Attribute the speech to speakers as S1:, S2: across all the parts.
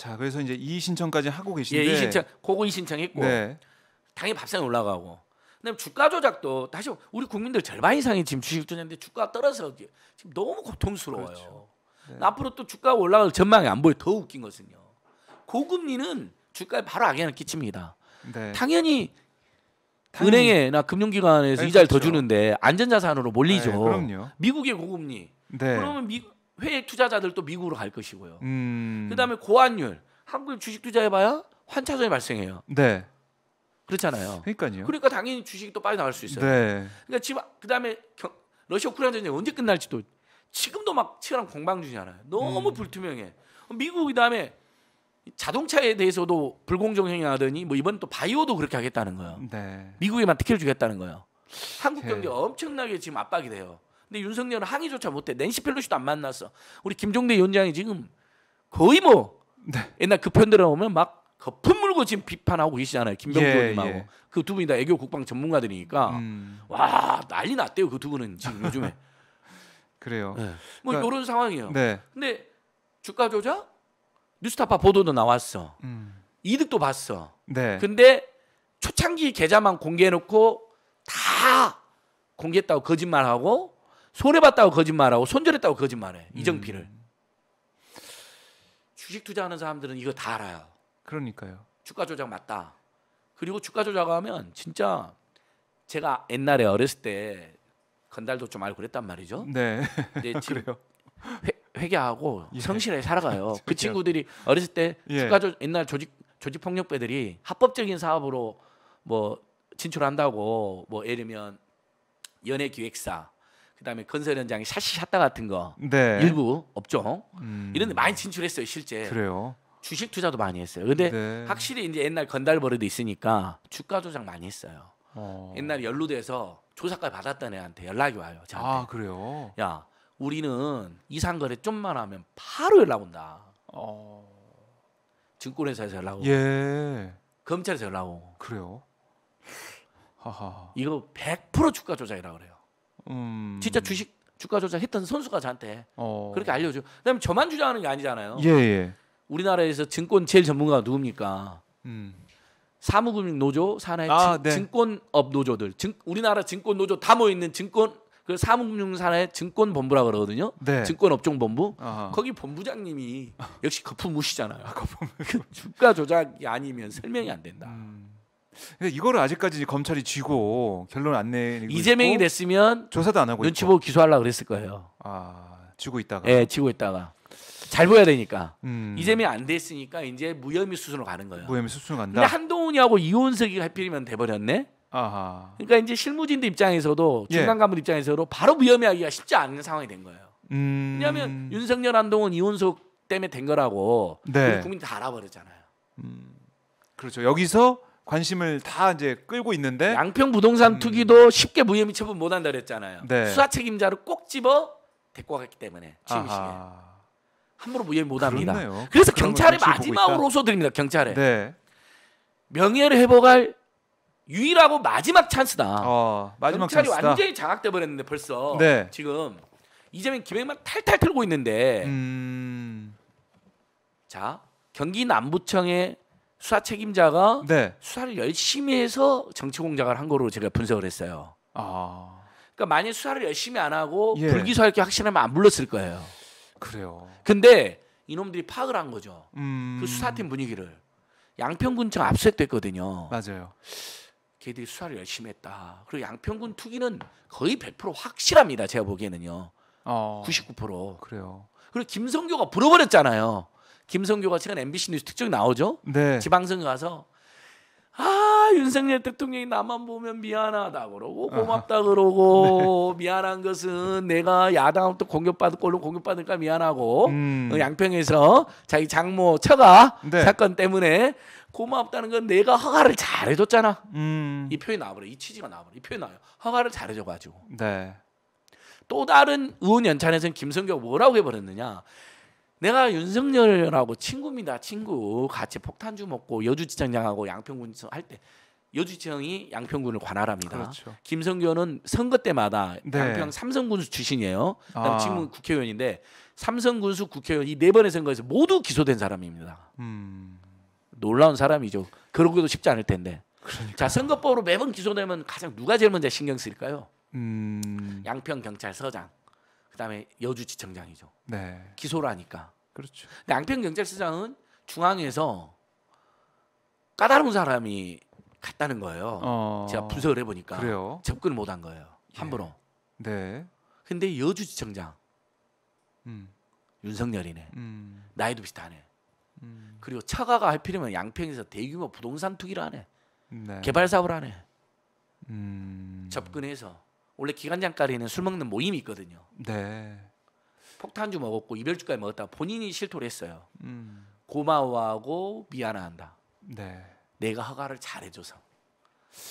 S1: 자, 그래서 이제 이 신청까지 하고 계신데 예, 이 신청, 고고이
S2: 신청했고 네. 당연히 밥상에 올라가고 그다음에 주가 조작도 다시 우리 국민들 절반 이상이 지금 주식 투자인데 주가가 떨어서 지금 너무 고통스러워요. 그렇죠. 네. 앞으로 또 주가가 올라갈 전망이 안 보여. 더 웃긴 것은요. 고금리는 주가에 바로 악영향을 끼칩니다. 네. 당연히, 당연히, 은행에나 금융기관에서 그 이자를 더 그렇죠. 주는데 안전자산으로 몰리죠. 네, 미국의 고금리. 네. 그러면 미, 국 해외 투자자들도 미국으로 갈 것이고요. 음. 그다음에 고환율 한국 주식 투자해봐야 환차손이 발생해요.
S1: 네. 그렇잖아요. 그러니까요. 그러니까
S2: 당연히 주식이 또 빨리 나갈 수 있어요. 네. 그러니까 지금 그다음에 러시아 우크라이나 전쟁 언제 끝날지도 지금도 막 치열한 공방 중이잖아요. 너무 음. 불투명해. 미국 그다음에 자동차에 대해서도 불공정행위 하더니 뭐 이번 또 바이오도 그렇게 하겠다는 거예요. 네. 미국에만 특혜를 주겠다는 거예요. 한국 네. 경제 엄청나게 지금 압박이 돼요. 근데 윤석열은 항의조차 못해. 낸시 펠로시도 안 만났어. 우리 김종대 위원장이 지금 거의 뭐 네. 옛날 그 편들어 오면 막 거품 물고 지금 비판하고 계시잖아요. 김병조님하고 예, 예. 그두 분이 다 애교 국방 전문가들이니까 음. 와 난리 났대요. 그 두 분은 지금 요즘에 그래요. 네. 뭐 그러니까, 이런 상황이에요. 네. 근데 주가 조작 뉴스타파 보도도 나왔어. 음. 이득도 봤어. 네. 근데 초창기 계좌만 공개해놓고 다 공개했다고 거짓말하고 손해봤다고 거짓말하고 손절했다고 거짓말해. 음. 이정표를. 주식 투자하는 사람들은 이거 다 알아요. 그러니까요. 주가 조작 맞다. 그리고 주가 조작하면 진짜 제가 옛날에 어렸을 때 건달도 좀 알고 그랬단 말이죠. 네. 근데 지금 그래요. 회, 회개하고 예. 성실하게 살아가요. 그 친구들이 어렸을 때 예. 주가 조 옛날 조직 조직 폭력배들이 합법적인 사업으로 뭐 진출한다고 뭐 예를 들면 연예 기획사 그다음에 건설 현장에 샷시 샷다 같은 거 네. 일부 업종 음. 이런 데 많이 진출했어요 실제 그래요 주식 투자도 많이 했어요 근데 네. 확실히 이제 옛날 건달 벌이도 있으니까 주가 조작 많이 했어요 어. 옛날 에 연루돼서 조사까지 받았던 애한테 연락이 와요 저한테. 아 그래요 야 우리는 이상거래 좀만 하면 바로 연락 온다 어. 증권회사에서 연락 오고
S1: 예.
S2: 검찰에서 연락 오고 그래요 하하. 이거 100% 주가 조작이라고 그래요 음... 진짜 주식 주가 조작했던 선수가 저한테 어... 그렇게 알려줘. 그다음에 저만 주장하는 게 아니잖아요. 예, 예. 우리나라에서 증권 제일 전문가가 누굽니까? 음. 사무금융 노조 산하의 아, 증, 네. 증권업 노조들, 증, 우리나라 증권 노조 다 모여 있는 증권 그 사무금융 산하의 증권 본부라 그러거든요. 네. 증권 업종 본부. 아하. 거기 본부장님이 역시 거품 무시잖아요. 거품 그 주가 조작이 아니면 설명이 안 된다. 음.
S1: 근데 이거를 아직까지 검찰이 쥐고
S2: 결론 안 내리고 이재명이 있고, 됐으면 조사도 안 하고 눈치 보고 기소하려 그랬을 거예요. 아 쥐고 있다가. 네, 쥐고 있다가 잘 보여야 되니까 음. 이재명이 안 됐으니까 이제 무혐의 수순으로 가는 거예요. 무혐의 수순 간다. 근데 한동훈이하고 이혼석이 하필이면 돼버렸네. 아하. 그러니까 이제 실무진들 입장에서도 중간 간부 예. 입장에서도 바로 무혐의하기가 쉽지 않은 상황이 된 거예요. 음... 왜냐하면 윤석열 한동훈 이혼석 때문에 된 거라고 네. 국민 들다 알아버렸잖아요. 음... 그렇죠. 여기서 관심을 다 이제 끌고 있는데 양평 부동산 음. 투기도 쉽게 무혐의 처분 못 한다 그랬잖아요. 네. 수사 책임자를 꼭 집어 데리고 갔기 때문에 취임식에 함부로 무혐의 못 합니다. 그렇네요. 그래서 경찰에 마지막으로 호소드립니다. 경찰에 네. 명예를 회복할 유일하고 마지막 찬스다. 어, 마지막 경찰이 찬스다. 완전히 장악돼 버렸는데 벌써 네. 지금 이재명 김행만 탈탈 털고 있는데 음. 자 경기 남부청의 수사 책임자가 네. 수사를 열심히 해서 정치 공작을 한 거로 제가 분석을 했어요. 아. 그러니까 만약 수사를 열심히 안 하고 예. 불기소할 게 확신하면 안 불렀을 거예요. 그래요. 근데 이놈들이 파악을 한 거죠. 그 음... 그 수사팀 분위기를 양평군청 압수했거든요. 맞아요. 걔들이 수사를 열심히 했다. 그리고 양평군 투기는 거의 100% 확실합니다. 제가 보기에는요. 어... 99% 그래요. 그리고 김성교가 불어버렸잖아요. 김성교가 최근 MBC 뉴스 특종 나오죠. 네. 지방선 거 가서 아 윤석열 대통령이 나만 보면 미안하다 그러고 고맙다 그러고 네. 미안한 것은 내가 야당부터 공격받을 걸로 공격받을까 미안하고 음. 양평에서 자기 장모 처가 네. 사건 때문에 고맙다는 건 내가 허가를 잘해줬잖아 음. 이 표현이 나와버려 이 취지가 나와버려 이 표현이 나와요 허가를 잘해줘가지고 네. 또 다른 의원 연찬에서는 김성규가 뭐라고 해버렸느냐 내가 윤석열하고 친구입니다. 친구 같이 폭탄주 먹고 여주지청장하고 양평군 할때 여주지청이 양평군을 관할합니다. 그렇죠. 김성교는 선거 때마다 네. 양평 삼성군수 출신이에요. 그다음에 아. 지금 국회의원인데 삼성군수 국회의원 이 네 번의 선거에서 모두 기소된 사람입니다. 음. 놀라운 사람이죠. 그러기도 쉽지 않을 텐데. 그러니까자 선거법으로 매번 기소되면 가장 누가 제일 먼저 신경 쓰일까요 음. 양평 경찰서장. 그다음에 여주 지청장이죠. 네. 기소를 하니까. 그렇죠. 근데 앙평 경찰서장은 중앙에서 까다로운 사람이 갔다는 거예요. 어... 제가 분석을 해보니까 그래요? 접근을 못 한 거예요. 예. 함부로. 예. 네. 근데 여주지청장 음. 윤석열이네. 음. 나이도 비슷하네. 음. 그리고 차가가 할 필요면 양평에서 대규모 부동산 투기를 하네. 네. 개발 사업을 하네. 음. 접근해서 원래 기간장가리는 술 먹는 모임이 있거든요. 네. 폭탄주 먹었고 이별주까지 먹었다 가 본인이 실토를 했어요. 음. 고마워하고 미안한다. 네. 내가 허가를 잘 해줘서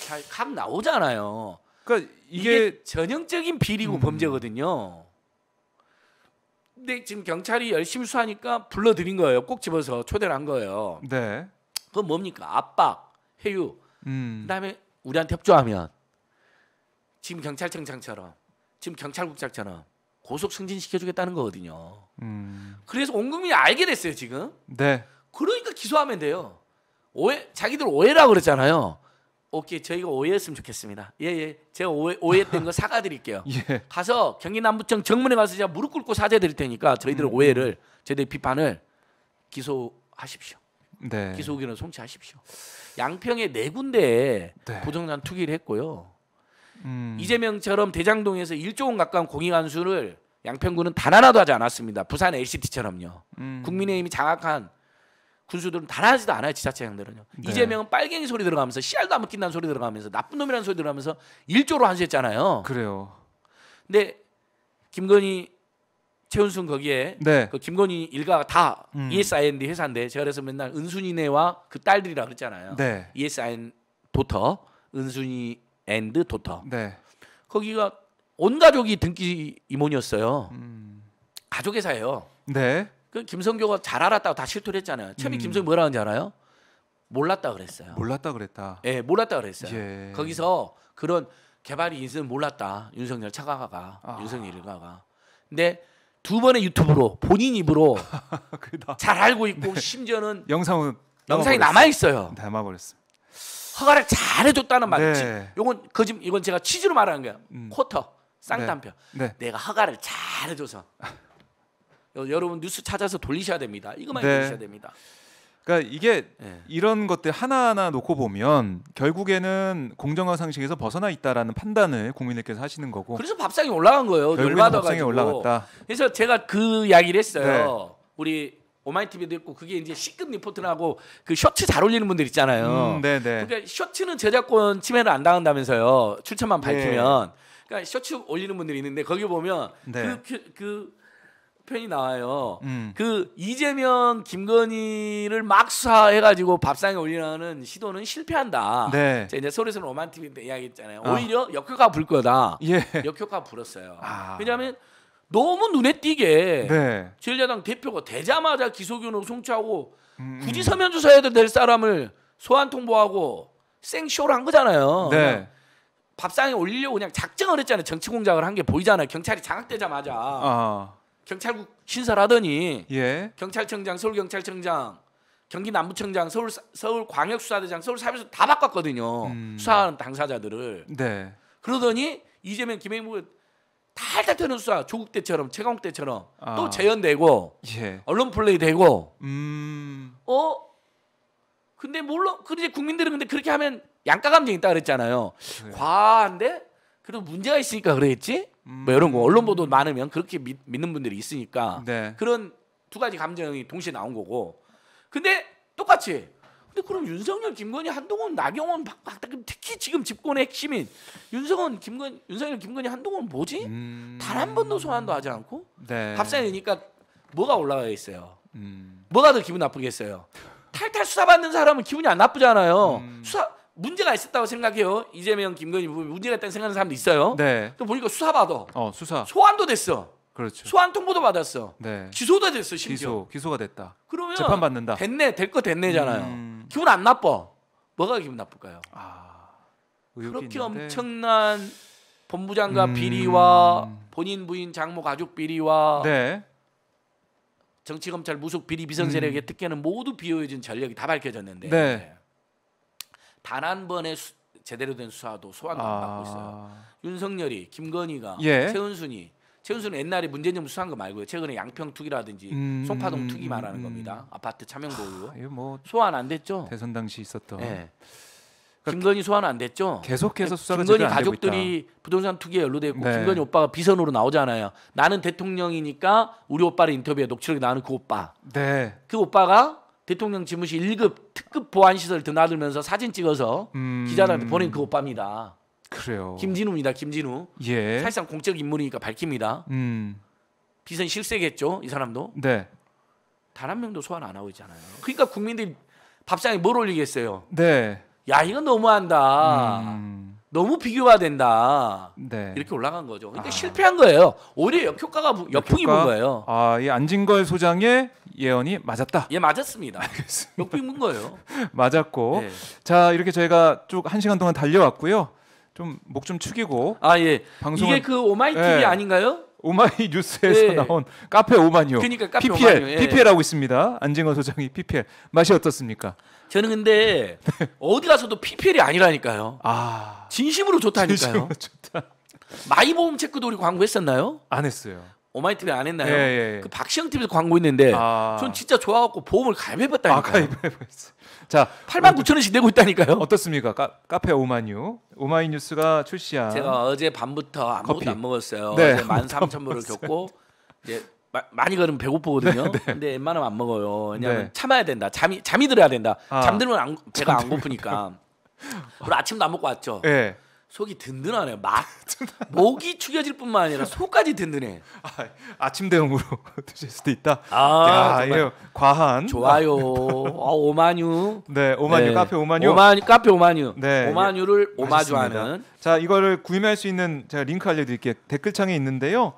S2: 잘감 나오잖아요. 그러니까 이게, 이게 전형적인 비리고 음. 범죄거든요. 근데 지금 경찰이 열심히 수하니까 불러들인 거예요. 꼭 집어서 초대를 한 거예요. 네. 그건 뭡니까? 압박, 회유. 음. 그다음에 우리한테 협조하면 지금 경찰청장처럼 지금 경찰국장처럼 고속 승진시켜주겠다는 거거든요. 음. 그래서 온 국민이 알게 됐어요 지금. 네. 그러니까 기소하면 돼요. 오해 자기들 오해라 그랬잖아요. 오케이 저희가 오해했으면 좋겠습니다. 예예 예. 제가 오해 오해했던 거 사과드릴게요. 예. 가서 경기남부청 정문에 가서 제가 무릎 꿇고 사죄드릴 테니까 저희들 음. 오해를 저희들 비판을 기소하십시오. 네. 기소 의견을 송치하십시오. 양평의 네 군데에 네. 부정난 투기를 했고요. 음. 이재명처럼 대장동에서 1조 원 가까운 공익 안수를 양평구는 단 하나도 하지 않았습니다. 부산 LCT처럼요. 음. 국민의힘이 장악한 군수들은 단하나도 않아요. 지자체장들은요. 네. 이재명은 빨갱이 소리 들어가면서 씨알도 안 먹힌다는 소리 들어가면서 나쁜 놈이라는 소리 들어가면서 1조로 한수했잖아요. 그래요. 근데 김건희 최은순 거기에 네. 그 김건희 일가가 다 음. ESIND 회사인데 제가 그래서 맨날 은순이네와 그 딸들이라 그랬잖아요. 네. ESIN 도터 은순이 앤드 도터. 네. 거기가 온 가족이 등기 임원이었어요. 음. 가족 회사예요. 네. 그 김성교가 잘 알았다고 다 실토를 했잖아요. 처음에 음. 김성교 뭐라 는지 알아요? 몰랐다 그랬어요. 몰랐다 그랬다. 예, 몰랐다 그랬어요. 예. 거기서 그런 개발이 있으면 몰랐다. 윤석열 차가가 아. 윤석열 일가가. 근데 두 번의 유튜브로 본인 입으로 잘 알고 있고 네. 심지어는 영상은 영상이 남아
S1: 있어요. 남아 버렸습니
S2: 허가를 잘해줬다는 말이지. 네. 요건 거짓 그 이건 제가 취지로 말하는 거야. 음. 쿼터 쌍단표. 네. 네. 내가 허가를 잘해줘서 여러분 뉴스 찾아서 돌리셔야 됩니다. 이거만 네. 돌리셔야 됩니다.
S1: 그러니까 이게 네. 이런 것들 하나하나 놓고 보면 결국에는 공정한 상식에서 벗어나 있다라는 판단을 국민들께서 하시는 거고. 그래서
S2: 밥상이 올라간 거예요. 열받아가지고. 밥상에 올라갔다. 그래서 제가 그 이야기를 했어요. 네. 우리 오마이티비도 있고 그게 이제 시급 리포트라고 그 셔츠 잘 올리는 분들 있잖아요. 음, 네네. 네. 그러니까 셔츠는 저작권 침해를 안 당한다면서요. 출처만 네. 밝히면. 네. 그러니까 셔츠 올리는 분들이 있는데 거기 보면 네. 그, 그, 편이 나와요. 음. 그 이재명, 김건희를 막 수사해가지고 밥상에 올리려는 시도는 실패한다. 네. 이제 서울에서는 오만 t v 때 이야기했잖아요. 아. 오히려 어. 역효과 불 거다. 예. 역효과 불었어요. 아. 왜냐하면 너무 눈에 띄게 네. 진리야당 대표가 되자마자 기소균으로 송치하고 음, 음. 굳이 서면 조사해도될 사람을 소환 통보하고 생쇼를 한 거잖아요. 네. 밥상에 올리려고 그냥 작정을 했잖아요. 정치 공작을 한 게 보이잖아요. 경찰이 장악되자마자
S1: 어.
S2: 경찰국 신설하더니 예. 경찰청장, 서울경찰청장, 경기 남부청장, 서울 서울광역수사대장, 서울사무소 다 바꿨거든요. 음. 수사하는 당사자들을. 네. 그러더니 이재명, 김행복 탈탈 터는 수사 조국 때처럼 최강욱 때처럼 아. 또재현되고 예. 언론 플레이 되고 음. 어 근데 물론 그 이제 국민들은 근데 그렇게 하면 양가 감정이 있다 그랬잖아요 네. 과한데 그래도 문제가 있으니까 그랬지 뭐 음. 뭐 이런 거 언론 보도 많으면 그렇게 믿, 는 분들이 있으니까 네. 그런 두 가지 감정이 동시에 나온 거고 근데 똑같이 근데 그럼 윤석열, 김건희, 한동훈, 나경원, 박, 박, 특히 지금 집권의 핵심인 윤석열, 김건, 윤석열, 김건희, 한동훈 뭐지? 음... 단한 번도 소환도 하지 않고 네. 밥상이니까 뭐가 올라가 있어요. 음... 뭐가 더 기분 나쁘겠어요? 탈탈 수사받는 사람은 기분이 안 나쁘잖아요. 음... 수사 문제가 있었다고 생각해요. 이재명, 김건희 문제가 있다는 생각하는 사람도 있어요. 네. 또 보니까 수사받아. 어, 수사. 소환도 됐어. 그렇죠. 소환 통보도 받았어. 네. 기소도 됐어 심지어. 기소, 기소가 됐다. 그러면 재판 받는다. 됐네, 될 거 됐네잖아요. 음... 기분 안 나빠. 뭐가 기분 나쁠까요? 아, 그렇게 엄청난 본부장과 음... 비리와 본인 부인 장모 가족 비리와 네. 정치 검찰 무속 비리 비선 세력의 음. 특혜는 모두 비호진 전력이 다 밝혀졌는데 네. 예. 단한 번의 수, 제대로 된 수사도 소환도 아... 받고 있어요. 윤석열이, 김건희가, 예. 최은순이 최은수는 옛날에 문재인 정부 수사한 거 말고요. 최근에 양평 투기라든지 음, 음, 송파동 투기 음, 음. 말하는 겁니다. 아파트 차명도 의뭐 아, 소환 안 됐죠? 대선 당시 있었던. 네. 그러니까 김건희 소환 안 됐죠? 계속해서 그러니까 수사가 김건희 가족들이 부동산 투기에 연루돼 있고 네. 김건희 오빠가 비선으로 나오잖아요. 나는 대통령이니까 우리 오빠를 인터뷰에 녹취록에 나오는 그 오빠. 네. 그 오빠가 대통령 집무실 1급 특급 보안 시설 드나들면서 사진 찍어서 음... 기자들한테 보낸 그 오빠입니다. 그래요. 김진우입니다. 김진우. 예. 사실상 공적 인물이니까 밝힙니다. 음. 비선 실세겠죠. 이 사람도. 네. 단한 명도 소환 안 하고 있잖아요. 그러니까 국민들이 밥상에 뭘 올리겠어요. 네. 야 이건 너무한다. 음. 너무 비교가 된다. 네. 이렇게 올라간 거죠. 근데 그러니까 아. 실패한 거예요. 오히려 역효과가 역풍이 역효과? 분 거예요.
S1: 아이 안진걸 소장의 예언이 맞았다. 예 맞았습니다. 역풍분
S2: 거예요.
S1: 맞았고 네. 자 이렇게 저희가 쭉 한 시간 동안 달려왔고요. 좀목좀 축이고 아 예. 방송 이게 그 오마이 티 v 예. 아닌가요? 오마이 예. 뉴스에서 예. 나온 카페 오마뉴. 그러니까 카페 PPL, 오마뉴. 예. PPL 하고 있습니다. 안징어 소장이 PPL 맛이 어떻습니까?
S2: 저는 근데 어디 가서도 PPL이 아니라니까요. 아 진심으로 좋다니까요. 진심으로 좋다. 마이보험 체크도 우리 광고했었나요? 안 했어요. 오마이TV 안 했나요? 예, 예. 예. 그 박시영 TV에서 광고 있는데 아... 전 진짜 좋아갖고 보험을 가입해봤다니까 아, 가입해봤어. 자,
S1: 8만 9천 원씩 내고 있다니까요. 어떻습니까? 까, 카페 오마뉴, 오마이뉴스가 출시한 제가 어제 밤부터 아무것도 안 먹었어요. 네, 어제 13,000보를 겪고 이제
S2: 마, 많이 걸으면 배고프거든요. 네, 네. 근데 웬만하면 안 먹어요. 왜냐면 네. 참아야 된다. 잠이 잠이 들어야 된다. 아, 잠들면 안, 배가 안 고프니까. 오늘 아침도 안 먹고 왔죠. 네. 속이 든든하네. 요막 목이 축여질 뿐만 아니라 속까지 든든해. 아, 침 대용으로 드실 수도 있다. 아, 야, 과한. 좋아요. 아, 오마뉴 네,
S1: 오만유 네. 카페 오마뉴 오만 카페 오마뉴 네, 예. 오마뉴를 오마주하는. 자, 이거를 구매할 수 있는 제가 링크 알려드릴게요. 댓글창에 있는데요.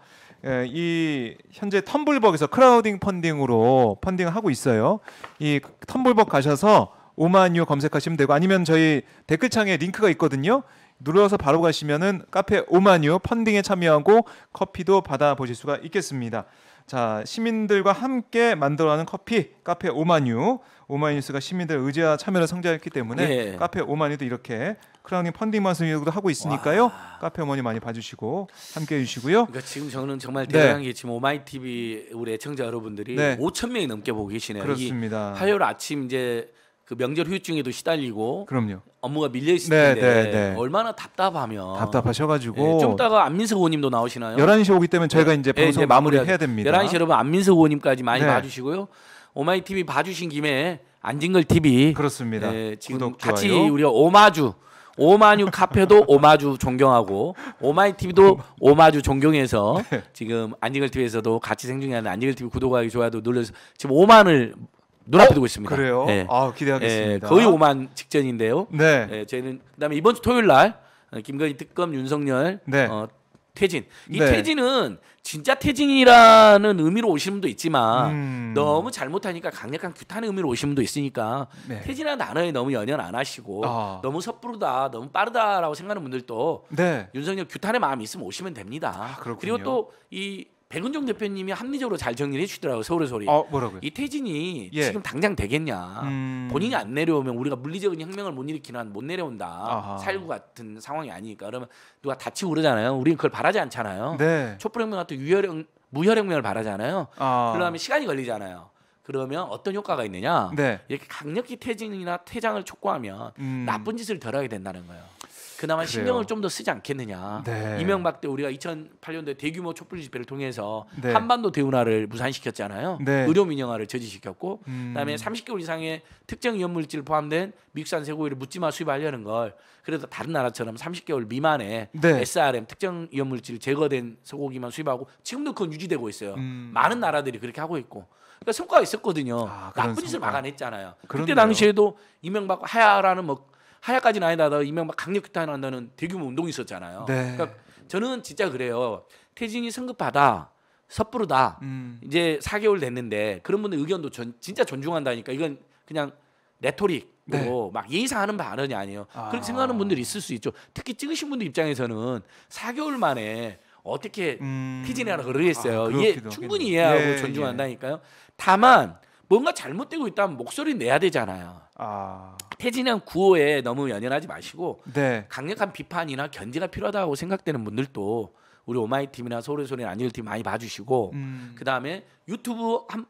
S1: 예, 이 현재 텀블벅에서 크라우딩 펀딩으로 펀딩을 하고 있어요. 이 텀블벅 가셔서 오마뉴 검색하시면 되고 아니면 저희 댓글창에 링크가 있거든요. 눌러서 바로 가시면은 카페 오마뉴 펀딩에 참여하고 커피도 받아보실 수가 있겠습니다. 자, 시민들과 함께 만들어가는 커피 카페 오마뉴 오마뉴스가 시민들 의지와 참여를 성장했기 때문에 예. 카페 오마뉴도 이렇게 크라우닝 펀딩 만수위도 하고 있으니까요. 와. 카페 어머니 많이 봐주시고 함께 해주시고요.
S2: 그러니까 지금 저는 정말 네. 대단한 네. 게 지금 오마이 TV 우리 애청자 여러분들이 네. 5천 명이 넘게 보고 계시네요. 그렇습니다. 화요일 아침 이제 그 명절 후유증에도 시달리고 그럼요. 업무가 밀려 있을 네, 텐데 네, 네. 얼마나 답답하면 답답하셔가지고 예, 좀 이따가 안민석 의원님도 나오시나요? 11시 오기 때문에 저희가 네. 이제 네, 방송 마무리 해야 됩니다. 11시 여러분 안민석 의원님까지 많이 봐주시고요. 오마이 TV 봐주신 김에 안진걸 TV 그렇습니다. 예, 지금 구독, 같이 우리 오마주 오마뉴 카페도 오마주 존경하고 오마이 TV도 오마주 존경해서 지금 안진걸 TV에서도 같이 생중계하는 안진걸 TV 구독하기 좋아요 눌러서 지금 오만을 눈앞에 어? 두고 있습니다. 그래요? 예. 아 기대하겠습니다. 예, 거의 오만 직전인데요. 네. 예, 저희는 그다음에 이번 주 토요일 날 어, 김건희 특검 윤석열 네. 어, 퇴진. 이 네. 퇴진은 진짜 퇴진이라는 의미로 오신 분도 있지만 음. 너무 잘못하니까 강력한 규탄의 의미로 오신 분도 있으니까 네. 퇴진이라는 단어에 너무 연연 안 하시고 아. 너무 섣부르다, 너무 빠르다라고 생각하는 분들도 네. 윤석열 규탄의 마음이 있으면 오시면 됩니다. 아, 그리고 또이 백은종 대표님이 합리적으로 잘 정리를 해주더라고요 시 서울의 소리. 어 뭐라고요? 이 태진이 예. 지금 당장 되겠냐.
S1: 음... 본인이
S2: 안 내려오면 우리가 물리적인 혁명을 못 일으키는 못 내려온다. 아하. 살구 같은 상황이 아니니까 그러면 누가 다치고 그러잖아요. 우리는 그걸 바라지 않잖아요. 네. 촛불혁명 같은 유혈형 무혈혁명을 바라잖아요. 아... 그러면 시간이 걸리잖아요. 그러면 어떤 효과가 있느냐? 네. 이렇게 강력히 태진이나 퇴장을 촉구하면 음... 나쁜 짓을 덜하게 된다는 거예요. 그나마 그래요. 신경을 좀 더 쓰지 않겠느냐. 네. 이명박 때 우리가 2008년도에 대규모 촛불 집회를 통해서 네. 한반도 대운하를 무산시켰잖아요. 네. 의료 민영화를 저지시켰고 음. 그다음에 30개월 이상의 특정 위험물질 포함된 미국산 쇠고기를 묻지마 수입하려는 걸 그래도 다른 나라처럼 30개월 미만의 SRM 네. 특정 위험물질 제거된 소고기만 수입하고 지금도 그건 유지되고 있어요. 음. 많은 나라들이 그렇게 하고 있고 그러니까 성과가 있었거든요. 아, 나쁜 성과. 짓을 막아냈잖아요. 그런데 당시에도 이명박 하야라는 뭐 하야까지는 아니다도 이명박 강력 규탄한다는 대규모 운동이 있었잖아요. 네. 그러니까 저는 진짜 그래요. 태진이 성급하다. 섣부르다. 음. 이제 4개월 됐는데 그런 분들 의견도 전, 진짜 존중한다니까 이건 그냥 레토릭 네. 막 예의상하는 발언이 아니에요. 아. 그렇게 생각하는 분들이 있을 수 있죠. 특히 찍으신 분들 입장에서는 4개월 만에 어떻게 음. 피진이라고 그러겠어요. 아, 이해, 충분히 이해하고 예, 존중한다니까요. 예. 다만 뭔가 잘못되고 있다면 목소리 내야 되잖아요. 아. 태진한 구호에 너무 연연하지 마시고 네. 강력한 비판이나 견제가 필요하다고 생각되는 분들도 우리 오마이 팀이나 서울의 소리 안일 팀 많이 봐주시고 음. 그 다음에 유튜브 한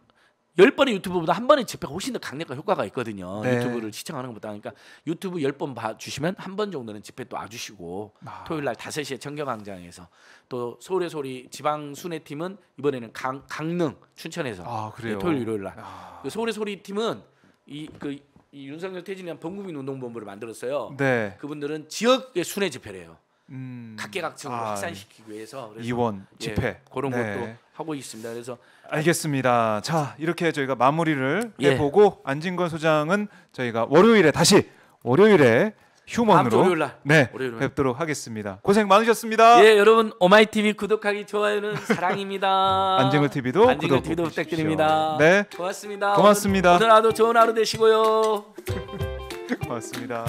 S2: 열 번의 유튜브보다 한 번의 집회가 훨씬 더 강력한 효과가 있거든요. 네. 유튜브를 시청하는 것보다 그러니까 유튜브 열 번 봐주시면 한 번 정도는 집회 또 와주시고 아. 토요일 날 다섯 시에 청경광장에서또 서울의 소리 지방 순회 팀은 이번에는 강, 강릉 춘천에서 아, 네, 토요일 일요일 날 아. 서울의 소리 팀은 이그 이 윤석열 퇴진이란 범국민 운동본부를 만들었어요. 네. 그분들은 지역의 순회 집회래요.
S1: 음... 각계각층 아, 확산시키기
S2: 위해서 이원 예, 집회 예, 그런 네. 것도 하고 있습니다. 그래서
S1: 알겠습니다. 자 이렇게 저희가 마무리를 예. 해보고 안진건 소장은 저희가 월요일에 다시 월요일에 휴먼으로 월요일날, 네 월요일날. 뵙도록 하겠습니다.
S2: 고생 많으셨습니다. 예, 여러분 오마이 TV 구독하기 좋아요는 사랑입니다. 안정을 TV도 안정을 TV도 부탁드립니다. 네, 고맙습니다. 고맙습니다. 오늘, 오늘 하루 좋은 하루 되시고요.
S1: 고맙습니다.